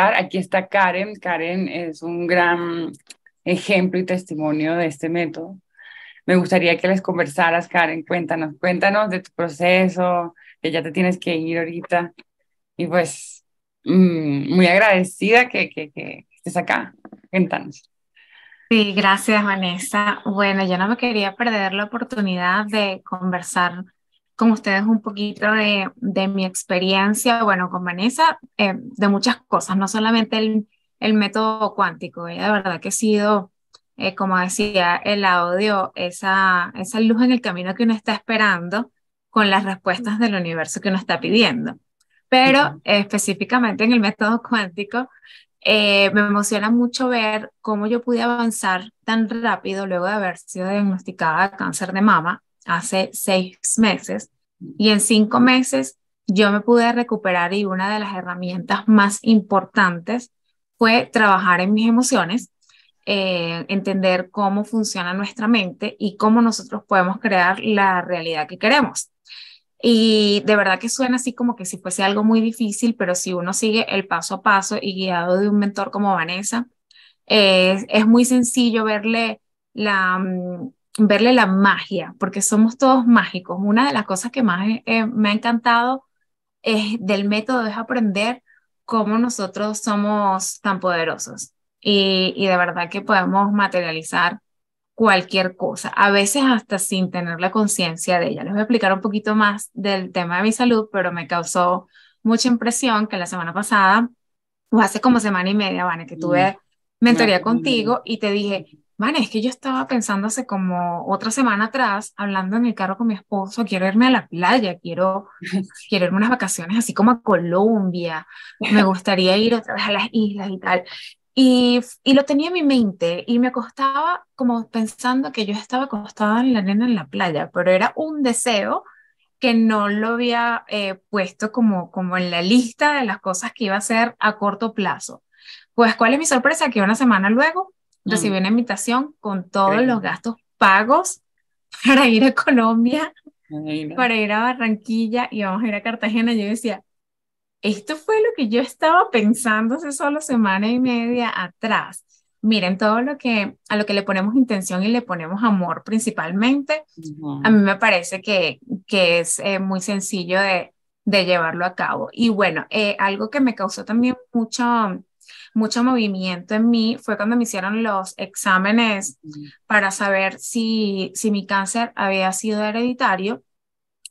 Aquí está Karen. Karen es un gran ejemplo y testimonio de este método. Me gustaría que les conversaras, Karen. Cuéntanos, cuéntanos de tu proceso, que ya te tienes que ir ahorita. Y pues, mm, muy agradecida que, que, que estés acá. Cuéntanos. Sí, gracias, Vanessa. Bueno, yo no me quería perder la oportunidad de conversar con ustedes un poquito de, mi experiencia, bueno, con Vanessa, eh, de muchas cosas, no solamente el, método cuántico, ella de verdad que ha sido, eh, como decía el audio, esa, esa luz en el camino que uno está esperando con las respuestas del universo que uno está pidiendo. Pero específicamente en el método cuántico, eh, me emociona mucho ver cómo yo pude avanzar tan rápido luego de haber sido diagnosticada de cáncer de mama hace seis meses y en cinco meses yo me pude recuperar y una de las herramientas más importantes fue trabajar en mis emociones, eh, entender cómo funciona nuestra mente y cómo nosotros podemos crear la realidad que queremos. Y de verdad que suena así como que si fuese algo muy difícil, pero si uno sigue el paso a paso y guiado de un mentor como Vanessa, es muy sencillo verle la, mm, verle la magia, porque somos todos mágicos. Una de las cosas que más eh, me ha encantado es del método es aprender cómo nosotros somos tan poderosos y, y de verdad que podemos materializar cualquier cosa, a veces hasta sin tener la conciencia de ella. Les voy a explicar un poquito más del tema de mi salud, pero me causó mucha impresión que la semana pasada, o hace como semana y media, Vane, que mm, tuve mentoría contigo y te dije, Vale, es que yo estaba pensando hace como otra semana atrás, hablando en el carro con mi esposo, quiero irme a la playa, quiero, quiero irme unas vacaciones así como a Colombia, me gustaría ir otra vez a las islas y tal. Y, y lo tenía en mi mente y me acostaba como pensando que yo estaba acostada en la arena en la playa, pero era un deseo que no lo había eh, puesto como, como en la lista de las cosas que iba a hacer a corto plazo. Pues, ¿cuál es mi sorpresa? Que una semana luego recibí una invitación con todos los gastos pagos para ir a Colombia, para ir a Barranquilla y vamos a ir a Cartagena. Yo decía, esto fue lo que yo estaba pensando hace solo semana y media atrás. Miren, todo lo que a lo que le ponemos intención y le ponemos amor principalmente, a mí me parece que, que es eh, muy sencillo de, de, llevarlo a cabo. Y bueno, eh, algo que me causó también mucho, mucho movimiento en mí fue cuando me hicieron los exámenes para saber si, si mi cáncer había sido hereditario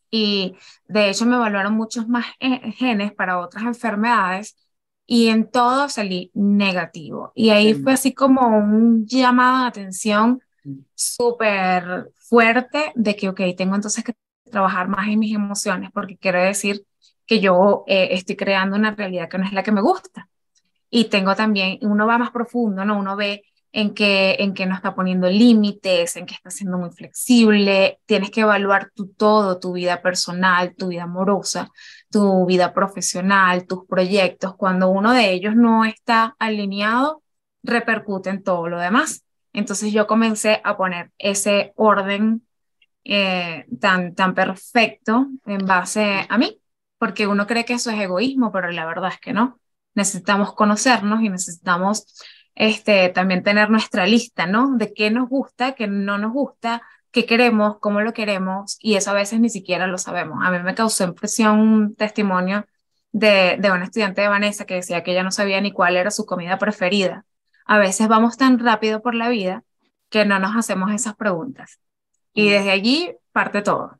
y de hecho me evaluaron muchos más e, genes para otras enfermedades y en todo salí negativo. Y ahí fue así como un llamado de atención súper fuerte de que, ok, tengo entonces que trabajar más en mis emociones porque quiere decir que yo eh, estoy creando una realidad que no es la que me gusta. Y tengo también, uno va más profundo, ¿no? Uno ve en que, en que no está poniendo límites, en que está siendo muy flexible. Tienes que evaluar tú todo, tu vida personal, tu vida amorosa, tu vida profesional, tus proyectos. Cuando uno de ellos no está alineado, repercute en todo lo demás. Entonces yo comencé a poner ese orden eh, tan, tan perfecto en base a mí, porque uno cree que eso es egoísmo, pero la verdad es que no necesitamos conocernos y necesitamos este, también tener nuestra lista, ¿no? De qué nos gusta, qué no nos gusta, qué queremos, cómo lo queremos, y eso a veces ni siquiera lo sabemos. A mí me causó impresión un testimonio de, de una estudiante de Vanessa que decía que ella no sabía ni cuál era su comida preferida. A veces vamos tan rápido por la vida que no nos hacemos esas preguntas. Y mm. desde allí parte todo.